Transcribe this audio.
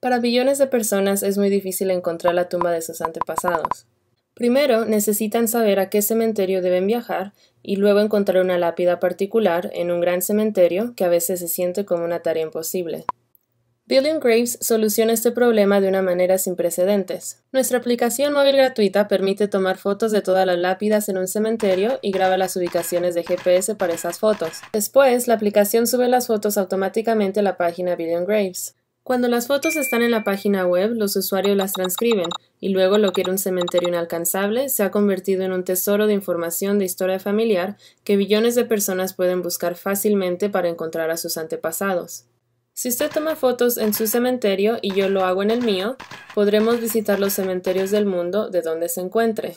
Para billones de personas es muy difícil encontrar la tumba de sus antepasados. Primero, necesitan saber a qué cementerio deben viajar y luego encontrar una lápida particular en un gran cementerio que a veces se siente como una tarea imposible. Billion Graves soluciona este problema de una manera sin precedentes. Nuestra aplicación móvil gratuita permite tomar fotos de todas las lápidas en un cementerio y graba las ubicaciones de GPS para esas fotos. Después, la aplicación sube las fotos automáticamente a la página Billion Graves. Cuando las fotos están en la página web, los usuarios las transcriben y luego lo que era un cementerio inalcanzable se ha convertido en un tesoro de información de historia familiar que billones de personas pueden buscar fácilmente para encontrar a sus antepasados. Si usted toma fotos en su cementerio y yo lo hago en el mío, podremos visitar los cementerios del mundo de donde se encuentre.